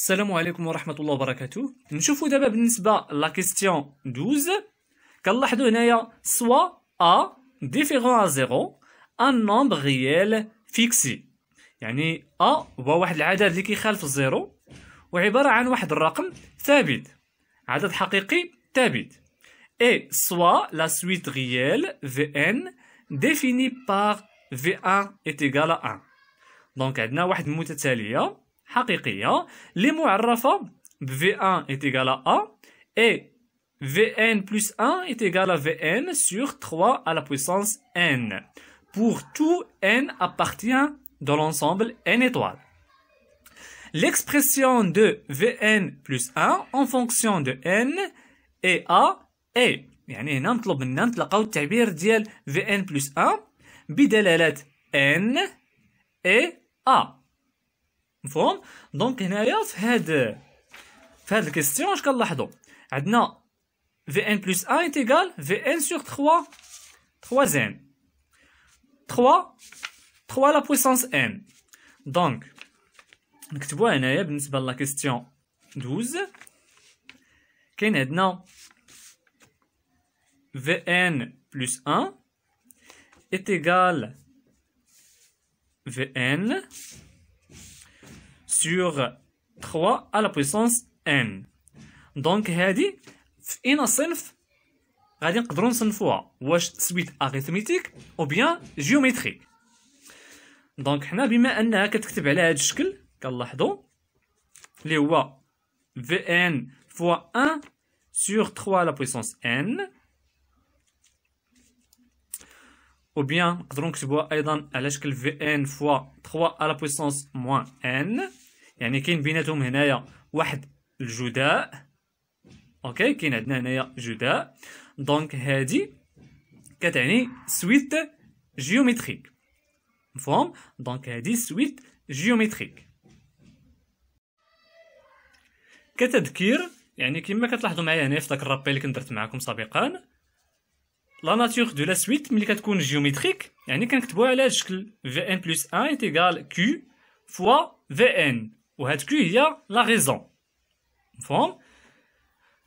السلام عليكم ورحمه الله وبركاته نشوفوا دابا بالنسبه لا كيستيون 12 كنلاحظوا هنايا سوا ا ديفيرون ا زيرو ان نومبر ريال فيكسي يعني ا هو واحد العدد اللي كيخالف الزيرو وعباره عن واحد الرقم ثابت عدد حقيقي ثابت اي سوا لا سويت غيال في ان ديفيني بار في ان égale ا دونك عندنا واحد المتتالية Les اللي V1 est égal à A et Vn plus 1 est égal à Vn sur 3 à la puissance n. Pour tout n appartient dans l'ensemble n étoiles. L'expression de Vn plus 1 en fonction de n et A est يعني هنا نطلب منا نطلقوا التعبير ديال Vn plus 1 بدلالة n et A. Donc, nous fait question jusqu'à la fin. Vn plus 1 est égal à Vn sur 3. 3n. 3 à la puissance n. Donc, nous avons la question 12. Maintenant, Vn plus 1 est égal à Vn sur 3 à la puissance n Donc, هادي في اين صنف غادي نقدروا نصنفوها واش سويت اريثميتيك او بيان جيومتريك دونك حنا بما انها كتكتب على هذا الشكل كنلاحظوا اللي هو في ان فوا 1 sur 3 à la puissance n ou bien نقدروا نكتبوها ايضا على شكل في ان فوا 3 à la puissance moins n يعني كاين بيناتهم هنايا واحد الجداء اوكي كاين عندنا هنايا جداء دونك هادي كتعني سويت جيومتريك مفهوم دونك هادي سويت جيومتريك كتذكير يعني كما كتلاحظوا معايا هنا في داك الرابي اللي كندرت معكم سابقا لا ناتور دو لا سويت ملي كتكون جيومتريك يعني كنكتبوها على شكل في ان بلس ان تيغال كيو فوا في ان Ou elle dit que il y a la raison.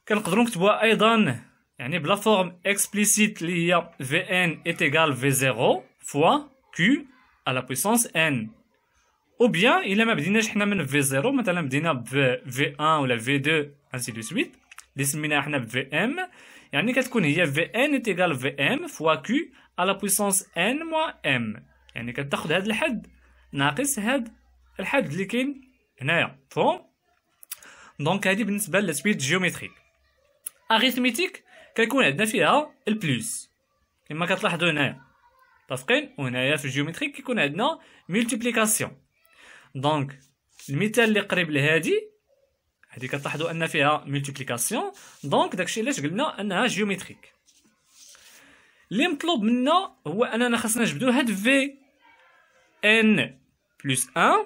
Quelqu'un qui doit aider à la forme explicite Vn est égal à V0 fois Q à la puissance n. Ou bien, il a même dit V0, mais il a V1 ou V2, ainsi de suite. Il a dit Vn est égal à Vm fois Q à la puissance n moins m. Il a dit que le terme de la tête, le terme de la tête, هنايا مفهوم دونك هذه بالنسبه للتثبيت جيومتريك اريثميتيك كيكون عندنا فيها البلوس كما كتلاحظوا هنايا متفقين وهنايا في الجيومتريك كيكون عندنا ملتيبليكاسيون دونك المثال اللي قريب لهادي هادي كتلاحظوا ان فيها ملتيبليكاسيون دونك داكشي علاش قلنا انها جيومتريك اللي مطلوب منا هو اننا خاصنا نجبدو هاد في ان بلس 1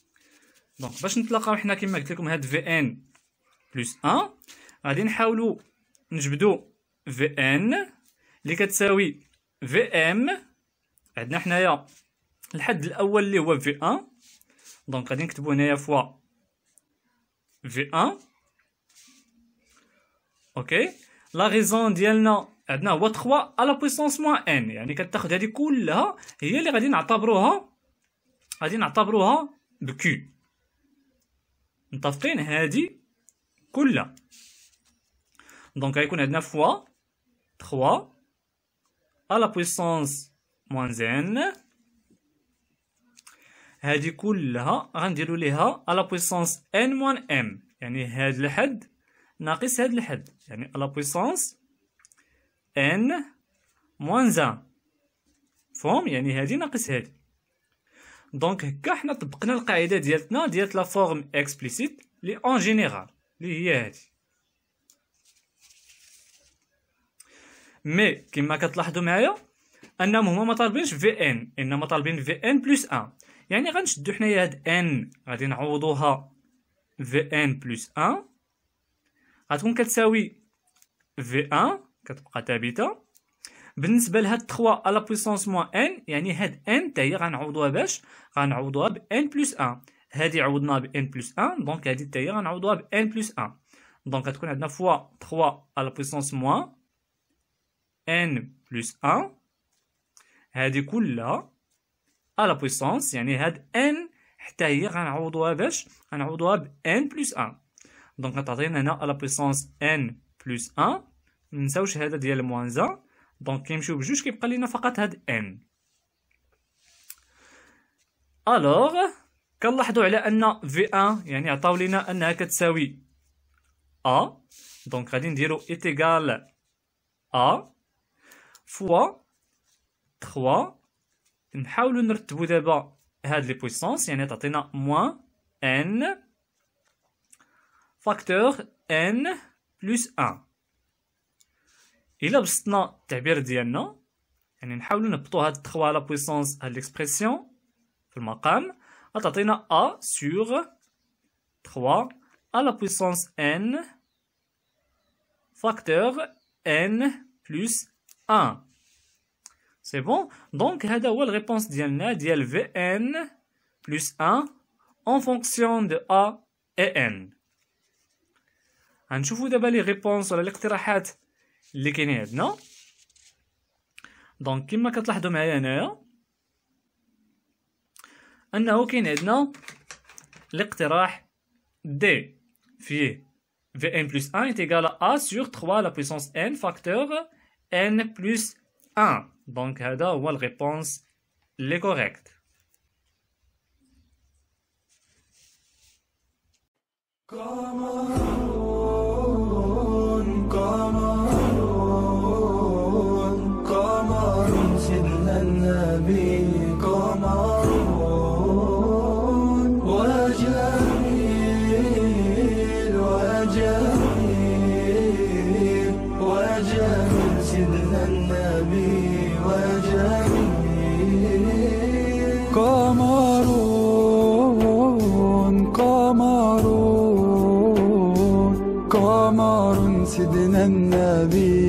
دونك باش نتلاقاو حنا كما قلت لكم هاد في ان بلس 1 غادي نحاولوا نجبدوا في ان اللي كتساوي في ام عندنا حنايا الحد الاول اللي هو في 1 دونك غادي نكتبو هنايا فوا في 1 اوكي لا ريزون ديالنا عندنا هو 3 على بويسونس موان ان يعني كتاخذ هذه كلها هي اللي غادي نعتبروها غادي نعتبروها بكي متفقين هادي كلها دونك غيكون عندنا فوا 3 ا la موان زين هادي كلها غنديرو ليها على بويسونس ان موان ام يعني هاد الحد ناقص هاد الحد يعني على بويسونس ان موان زان فهم يعني هادي ناقص هادي دونك هكا حنا طبقنا القاعده ديالتنا ديال لا فورم اكسبليسيت لي اون جينيرال لي هي هادي مي كما كتلاحظوا معايا انهم هما ما طالبينش في ان انما طالبين في ان بلس 1 يعني غنشدو حنايا هاد ان غادي نعوضوها في ان بلس 1 غتكون كتساوي في 1 كتبقى ثابته بالنسبه لهاد 3 على بويسونس موان ان يعني هاد ان يعني حتى هي غنعوضوها باش غنعوضوها ب ان بلس 1 هادي عوضناها ب ان بلس 1 دونك هادي حتى هي غنعوضوها ب ان بلس 1 دونك غتكون عندنا فوا 3 على بويسونس موان ان بلس 1 هادي كلها على بويسونس يعني هاد ان حتى هي غنعوضوها باش غنعوضوها ب ان بلس 1 دونك غتعطينا هنا على بويسونس ان بلس 1 منساوش هذا ديال موان 1 دونك كيمشيو بجوج كيبقى لينا فقط هاد ان الوغ كنلاحظوا على ان في ان يعني عطاو لينا انها كتساوي ا دونك غادي نديرو ايتيغال ا فوا 3 نحاولوا نرتبوا دابا هاد لي بويسونس يعني تعطينا موان ان فاكتور ان بلس 1 Il a et nous avons de 3 à la puissance à l'expression, pour le maquin, A sur 3 à la puissance n facteur n plus 1. C'est bon? Donc, il la réponse DNA d'LVn plus 1 en fonction de A et N. Et je vous donne la réponse sur la lecture H. اللي كاينين عندنا دونك كما كتلاحظوا la هنايا انه كاين عندنا الاقتراح دي فيه Vn plus 1 est égal à A sur 3 la puissance n facteur n plus 1. Donc, هذا la réponse correcte. Comment on. مثل النبي قمر وجميل وجميل وجميل سيدنا النبي وجميل قمر قمر قمر سيدنا النبي